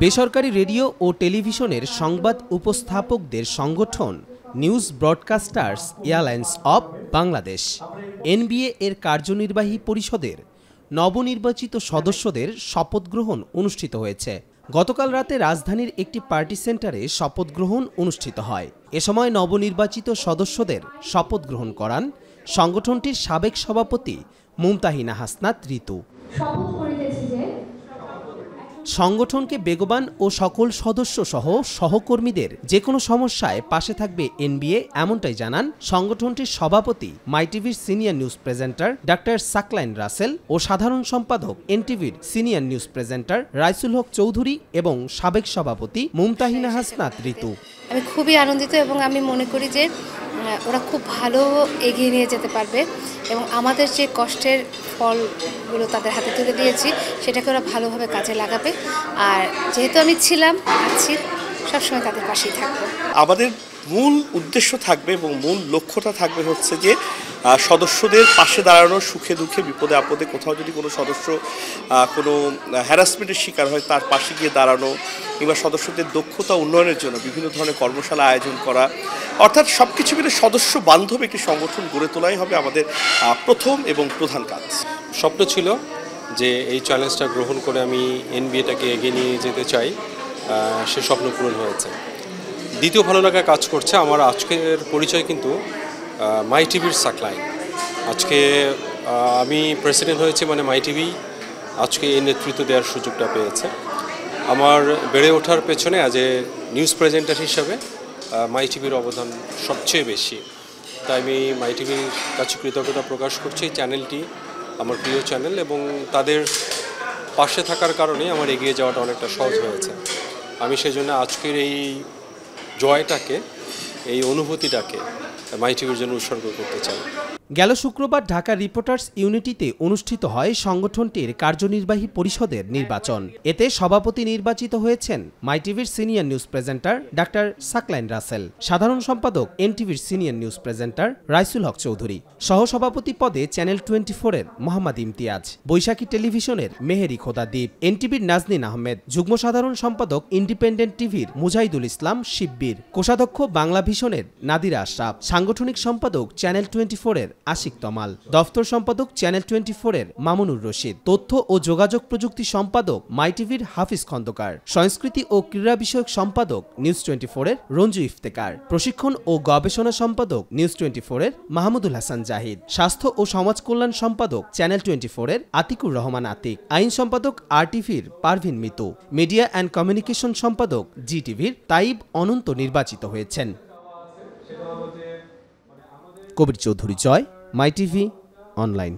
বেসরকারি রেডিও ও টেলিভিশনের সংবাদ উপস্থাপকদের সংগঠন news broadcasters airlines of Bangladesh NBA এর কার্যনির্বাহী পরিষদের নবনির্বাচিত সদস্যদের শপথ গ্রহণ অনুষ্ঠিত হয়েছে গতকাল রাতে রাজধানীর একটি পার্টি সেন্টারে শপথ গ্রহণ অনুষ্ঠিত হয় এ সময় নবনির্বাচিত সদস্যদের শপথ গ্রহণ করান সংগঠনটির সাবেক সভাপতি মুমতাহিনা হাসনাত ঋতু সংগঠনকে বেগবান ও সকল সদস্য সহ সহকর্মীদের যে কোনো সমস্যায় পাশে থাকবে এনবিএ এমনটাই জানান সংগঠনটির সভাপতি মাইটিভির senior news presenter doctor Saklain Rasel ও সাধারণ সম্পাদক এনটিভির senior news presenter Raisul Haque Chowdhury এবং সাবেক সভাপতি মুমতাহিনা হাসনাত ঋতু আমি খুবই আনন্দিত এবং আমি মনে করি যে মানে ওরা খুব ভালো এগিয়ে নিয়ে যেতে পারবে এবং আমাদের যে কষ্টের ফলগুলো তাদের হাতে তুলে দিয়েছি সেটাকে ওরা ভালোভাবে কাজে লাগাবে আর যেহেতু আমি ছিলাম আছি সবসময় তাদের পাশেই থাকবো আমাদের মূল উদ্দেশ্য থাকবে এবং মূল লক্ষ্যটা থাকবে হচ্ছে যে সদস্যদের পাশে দাঁড়ানোর সুখে দুঃখে বিপদে আপদে কোথাও যদি কোনো সদস্য কোনো হ্যারাসমেন্টের শিকার হয় তার পাশে গিয়ে দাঁড়ানো কিংবা সদস্যদের দক্ষতা উন্নয়নের জন্য বিভিন্ন ধরনের কর্মশালা আয়োজন করা অর্থাৎ সব কিছু মিলে সদস্য বান্ধব একটি সংগঠন গড়ে তোলাই হবে আমাদের প্রথম এবং প্রধান কাজ স্বপ্ন ছিল যে এই চ্যালেঞ্জটা গ্রহণ করে আমি এনবিএটাকে এগিয়ে নিয়ে যেতে চাই সে স্বপ্ন পূরণ হয়েছে দ্বিতীয় ভালো লাগা কাজ করছে আমার আজকের পরিচয় কিন্তু মাই টিভির সাকলাইন আজকে আমি প্রেসিডেন্ট হয়েছে মানে মাই টিভি আজকে এই নেতৃত্ব দেওয়ার সুযোগটা পেয়েছে আমার বেড়ে ওঠার পেছনে আজ এ নিউজ প্রেজেন্টার হিসাবে মাই টিভির অবদান সবচেয়ে বেশি তাই আমি মাই টিভির কাছে কৃতজ্ঞতা প্রকাশ করছি এই চ্যানেলটি আমার প্রিয় চ্যানেল এবং তাদের পাশে থাকার কারণে আমার এগিয়ে যাওয়াটা অনেকটা সহজ হয়েছে আমি সেজন্য আজকের এই জয়টাকে এই অনুভূতিটাকে মাইটিভির জন্য উৎসর্গ করতে চাই গেল শুক্রবার ঢাকা রিপোর্টার্স ইউনিটিতে অনুষ্ঠিত হয় সংগঠনটির কার্যনির্বাহী পরিষদের নির্বাচন এতে সভাপতি নির্বাচিত হয়েছেন মাইটিভির senior news presenter doctor Saklain Rasel সাধারণ সম্পাদক এনটিভির senior news presenter Raisul Haque Chowdhury সহসভাপতি পদে চ্যানেল টোয়েন্টি ফোরের মোহাম্মদ ইমতিয়াজ বৈশাখী টেলিভিশনের মেহেরি খোদাদ্বীপ এনটিভির নাজনিন আহমেদ যুগ্ম সাধারণ সম্পাদক ইন্ডিপেন্ডেন্ট টিভির মুজাহিদুল ইসলাম শিববীর কোষাধ্যক্ষ বাংলা ভিশনের নাদিরা আশরাফ সাংগঠনিক সম্পাদক চ্যানেল টোয়েন্টি ফোরের আশিক তমাল দফতর সম্পাদক চ্যানেল টোয়েন্টি ফোরের মামুনুর রশিদ তথ্য ও যোগাযোগ প্রযুক্তি সম্পাদক মাই টিভির হাফিজ খন্দকার সংস্কৃতি ও ক্রীড়া বিষয়ক সম্পাদক নিউজ টোয়েন্টি ফোরের রঞ্জু ইফতেকার প্রশিক্ষণ ও গবেষণা সম্পাদক নিউজ টোয়েন্টি ফোরের মাহমুদুল হাসান জাহিদ স্বাস্থ্য ও সমাজ কল্যাণ সম্পাদক চ্যানেল টোয়েন্টি ফোরের আতিকুর রহমান আতিক আইন সম্পাদক আর টিভির Parvin Mitu media and communication সম্পাদক জি টিভির তাইব অনন্ত নির্বাচিত হয়েছেন Kabir Chowdhury Joy my TV online